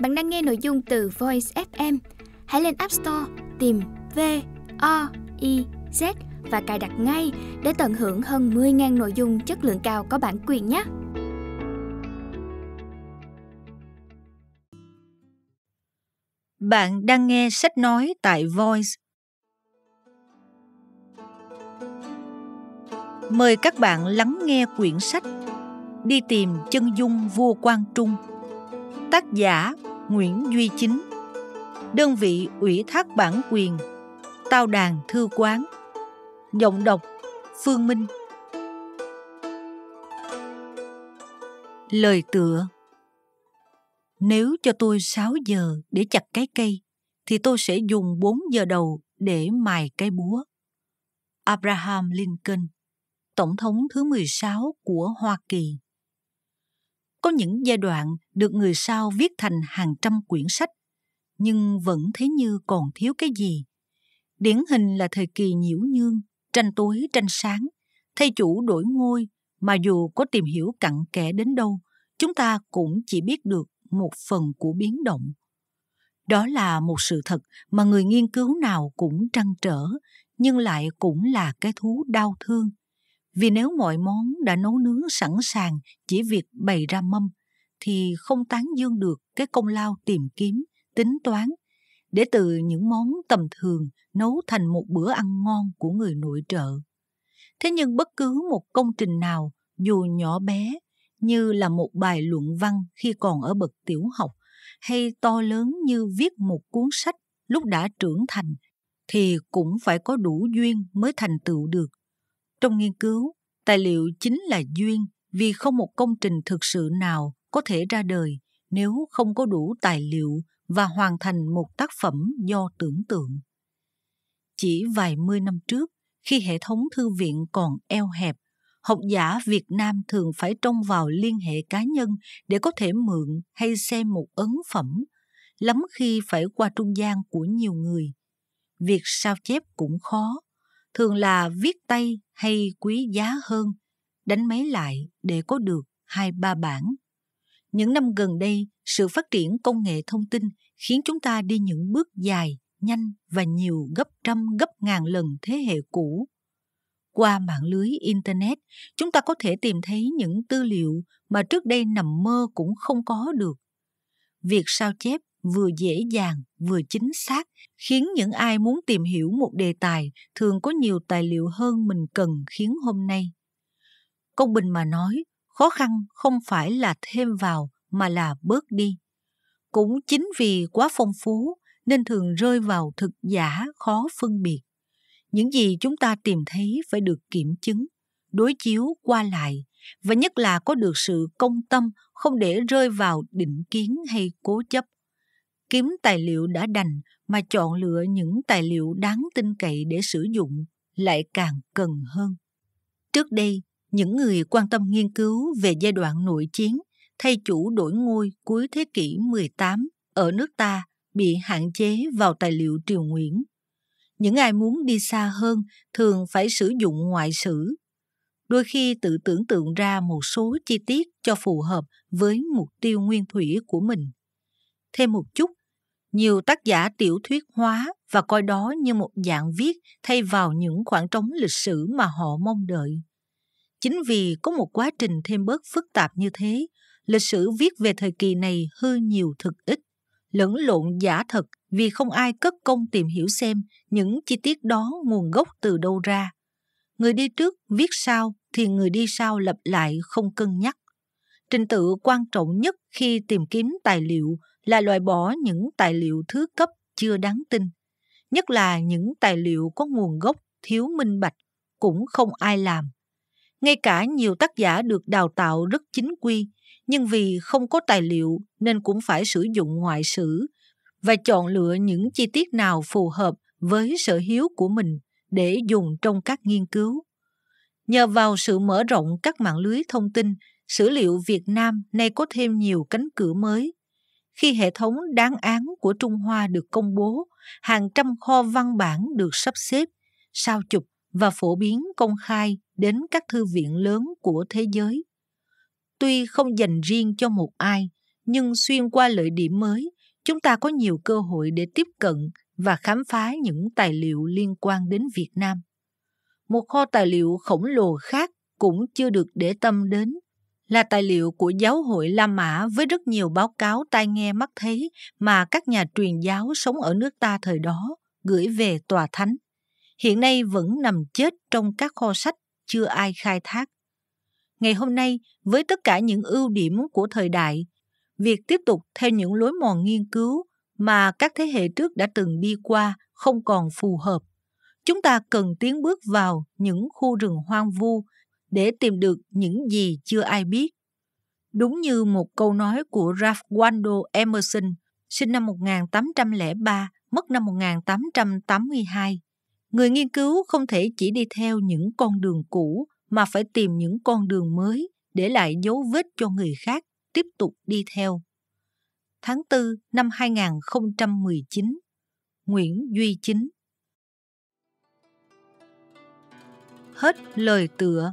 Bạn đang nghe nội dung từ Voice FM. Hãy lên App Store tìm V O I Z và cài đặt ngay để tận hưởng hơn 10.000 nội dung chất lượng cao có bản quyền nhé. Bạn đang nghe sách nói tại Voice. Mời các bạn lắng nghe quyển sách Đi tìm chân dung vua Quang Trung. Tác giả Nguyễn Duy Chính Đơn vị ủy thác bản quyền Tao đàn thư quán Giọng đọc Phương Minh Lời tựa Nếu cho tôi 6 giờ để chặt cái cây thì tôi sẽ dùng 4 giờ đầu để mài cái búa. Abraham Lincoln, Tổng thống thứ 16 của Hoa Kỳ có những giai đoạn được người sau viết thành hàng trăm quyển sách, nhưng vẫn thấy như còn thiếu cái gì. Điển hình là thời kỳ nhiễu nhương, tranh tối, tranh sáng, thay chủ đổi ngôi mà dù có tìm hiểu cặn kẽ đến đâu, chúng ta cũng chỉ biết được một phần của biến động. Đó là một sự thật mà người nghiên cứu nào cũng trăn trở, nhưng lại cũng là cái thú đau thương vì nếu mọi món đã nấu nướng sẵn sàng chỉ việc bày ra mâm, thì không tán dương được cái công lao tìm kiếm, tính toán, để từ những món tầm thường nấu thành một bữa ăn ngon của người nội trợ. Thế nhưng bất cứ một công trình nào, dù nhỏ bé, như là một bài luận văn khi còn ở bậc tiểu học, hay to lớn như viết một cuốn sách lúc đã trưởng thành, thì cũng phải có đủ duyên mới thành tựu được trong nghiên cứu, tài liệu chính là duyên vì không một công trình thực sự nào có thể ra đời nếu không có đủ tài liệu và hoàn thành một tác phẩm do tưởng tượng. Chỉ vài mươi năm trước, khi hệ thống thư viện còn eo hẹp, học giả Việt Nam thường phải trông vào liên hệ cá nhân để có thể mượn hay xem một ấn phẩm, lắm khi phải qua trung gian của nhiều người. Việc sao chép cũng khó, thường là viết tay hay quý giá hơn, đánh máy lại để có được hai ba bản. Những năm gần đây, sự phát triển công nghệ thông tin khiến chúng ta đi những bước dài, nhanh và nhiều gấp trăm gấp ngàn lần thế hệ cũ. Qua mạng lưới Internet, chúng ta có thể tìm thấy những tư liệu mà trước đây nằm mơ cũng không có được. Việc sao chép vừa dễ dàng vừa chính xác khiến những ai muốn tìm hiểu một đề tài thường có nhiều tài liệu hơn mình cần khiến hôm nay công bình mà nói khó khăn không phải là thêm vào mà là bớt đi cũng chính vì quá phong phú nên thường rơi vào thực giả khó phân biệt những gì chúng ta tìm thấy phải được kiểm chứng đối chiếu qua lại và nhất là có được sự công tâm không để rơi vào định kiến hay cố chấp kiếm tài liệu đã đành mà chọn lựa những tài liệu đáng tin cậy để sử dụng lại càng cần hơn. Trước đây, những người quan tâm nghiên cứu về giai đoạn nội chiến thay chủ đổi ngôi cuối thế kỷ 18 ở nước ta bị hạn chế vào tài liệu triều Nguyễn. Những ai muốn đi xa hơn thường phải sử dụng ngoại sử. Đôi khi tự tưởng tượng ra một số chi tiết cho phù hợp với mục tiêu nguyên thủy của mình. Thêm một chút nhiều tác giả tiểu thuyết hóa và coi đó như một dạng viết thay vào những khoảng trống lịch sử mà họ mong đợi. Chính vì có một quá trình thêm bớt phức tạp như thế, lịch sử viết về thời kỳ này hư nhiều thực ích, lẫn lộn giả thật vì không ai cất công tìm hiểu xem những chi tiết đó nguồn gốc từ đâu ra. Người đi trước viết sao thì người đi sau lặp lại không cân nhắc. Trình tự quan trọng nhất khi tìm kiếm tài liệu là loại bỏ những tài liệu thứ cấp chưa đáng tin, nhất là những tài liệu có nguồn gốc thiếu minh bạch cũng không ai làm. Ngay cả nhiều tác giả được đào tạo rất chính quy, nhưng vì không có tài liệu nên cũng phải sử dụng ngoại sử và chọn lựa những chi tiết nào phù hợp với sở hiếu của mình để dùng trong các nghiên cứu. Nhờ vào sự mở rộng các mạng lưới thông tin, sử liệu Việt Nam nay có thêm nhiều cánh cửa mới, khi hệ thống đáng án của Trung Hoa được công bố, hàng trăm kho văn bản được sắp xếp, sao chụp và phổ biến công khai đến các thư viện lớn của thế giới. Tuy không dành riêng cho một ai, nhưng xuyên qua lợi điểm mới, chúng ta có nhiều cơ hội để tiếp cận và khám phá những tài liệu liên quan đến Việt Nam. Một kho tài liệu khổng lồ khác cũng chưa được để tâm đến là tài liệu của giáo hội La Mã với rất nhiều báo cáo tai nghe mắt thấy mà các nhà truyền giáo sống ở nước ta thời đó gửi về tòa thánh. Hiện nay vẫn nằm chết trong các kho sách chưa ai khai thác. Ngày hôm nay, với tất cả những ưu điểm của thời đại, việc tiếp tục theo những lối mòn nghiên cứu mà các thế hệ trước đã từng đi qua không còn phù hợp. Chúng ta cần tiến bước vào những khu rừng hoang vu để tìm được những gì chưa ai biết. Đúng như một câu nói của Ralph Waldo Emerson, sinh năm 1803, mất năm 1882. Người nghiên cứu không thể chỉ đi theo những con đường cũ mà phải tìm những con đường mới để lại dấu vết cho người khác tiếp tục đi theo. Tháng 4 năm 2019 Nguyễn Duy Chính Hết lời tựa